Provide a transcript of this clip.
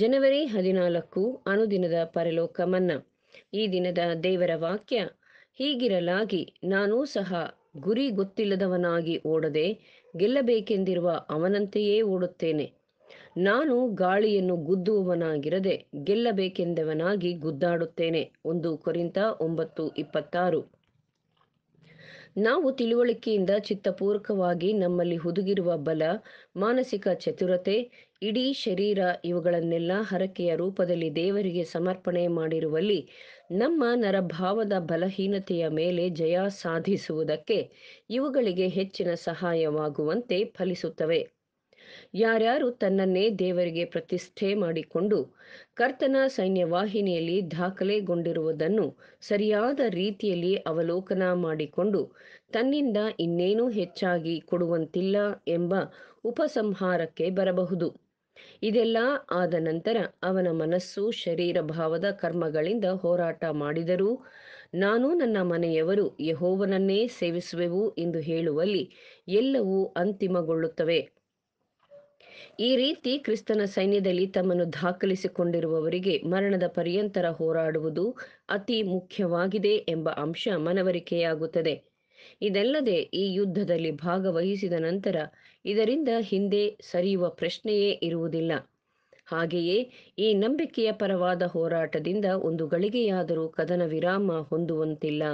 ಜನವರಿ ಹದಿನಾಲ್ಕು ಅನುದಿನದ ಪರಲೋಕ ಮನ್ನಾ ಈ ದಿನದ ದೇವರ ವಾಕ್ಯ ಹೀಗಿರಲಾಗಿ ನಾನೂ ಸಹ ಗುರಿ ಗೊತ್ತಿಲ್ಲದವನಾಗಿ ಓಡದೆ ಗೆಲ್ಲಬೇಕೆಂದಿರುವ ಅವನಂತೆಯೇ ಓಡುತ್ತೇನೆ ನಾನು ಗಾಳಿಯನ್ನು ಗುದ್ದುವವನಾಗಿರದೆ ಗೆಲ್ಲಬೇಕೆಂದವನಾಗಿ ಗುದ್ದಾಡುತ್ತೇನೆ ಒಂದು ಕೊರಿಂತ ಒಂಬತ್ತು ಇಪ್ಪತ್ತಾರು ನಾವು ತಿಳುವಳಿಕೆಯಿಂದ ಚಿತ್ತಪೂರ್ವಕವಾಗಿ ನಮ್ಮಲ್ಲಿ ಹುದುಗಿರುವ ಬಲ ಮಾನಸಿಕ ಚತುರತೆ ಇಡೀ ಶರೀರ ಇವುಗಳನ್ನೆಲ್ಲ ಹರಕೆಯ ರೂಪದಲ್ಲಿ ದೇವರಿಗೆ ಸಮರ್ಪಣೆ ಮಾಡಿರುವಲ್ಲಿ ನಮ್ಮ ನರಭಾವದ ಬಲಹೀನತೆಯ ಮೇಲೆ ಜಯ ಸಾಧಿಸುವುದಕ್ಕೆ ಇವುಗಳಿಗೆ ಹೆಚ್ಚಿನ ಸಹಾಯವಾಗುವಂತೆ ಫಲಿಸುತ್ತವೆ ಯಾರ್ಯಾರು ತನ್ನನ್ನೇ ದೇವರಿಗೆ ಪ್ರತಿಷ್ಠೆ ಮಾಡಿಕೊಂಡು ಕರ್ತನ ಸೈನ್ಯವಾಹಿನಿಯಲ್ಲಿ ದಾಖಲೆಗೊಂಡಿರುವುದನ್ನು ಸರಿಯಾದ ರೀತಿಯಲ್ಲಿ ಅವಲೋಕನ ಮಾಡಿಕೊಂಡು ತನ್ನಿಂದ ಇನ್ನೇನೂ ಹೆಚ್ಚಾಗಿ ಕೊಡುವಂತಿಲ್ಲ ಎಂಬ ಉಪಸಂಹಾರಕ್ಕೆ ಬರಬಹುದು ಇದೆಲ್ಲ ಆದ ನಂತರ ಅವನ ಮನಸ್ಸು ಶರೀರ ಭಾವದ ಕರ್ಮಗಳಿಂದ ಹೋರಾಟ ಮಾಡಿದರೂ ನಾನು ನನ್ನ ಮನೆಯವರು ಯಹೋವನನ್ನೇ ಸೇವಿಸುವೆವು ಎಂದು ಹೇಳುವಲ್ಲಿ ಎಲ್ಲವೂ ಅಂತಿಮಗೊಳ್ಳುತ್ತವೆ ಈ ರೀತಿ ಕ್ರಿಸ್ತನ ಸೈನ್ಯದಲ್ಲಿ ತಮ್ಮನ್ನು ದಾಖಲಿಸಿಕೊಂಡಿರುವವರಿಗೆ ಮರಣದ ಪರ್ಯಂತರ ಹೋರಾಡುವುದು ಅತಿ ಮುಖ್ಯವಾಗಿದೆ ಎಂಬ ಅಂಶ ಮನವರಿಕೆಯಾಗುತ್ತದೆ ಇದಲ್ಲದೆ ಈ ಯುದ್ಧದಲ್ಲಿ ಭಾಗವಹಿಸಿದ ನಂತರ ಇದರಿಂದ ಹಿಂದೆ ಸರಿಯುವ ಪ್ರಶ್ನೆಯೇ ಇರುವುದಿಲ್ಲ ಹಾಗೆಯೇ ಈ ನಂಬಿಕೆಯ ಪರವಾದ ಹೋರಾಟದಿಂದ ಒಂದು ಗಳಿಗೆಯಾದರೂ ಕದನ ವಿರಾಮ ಹೊಂದುವಂತಿಲ್ಲ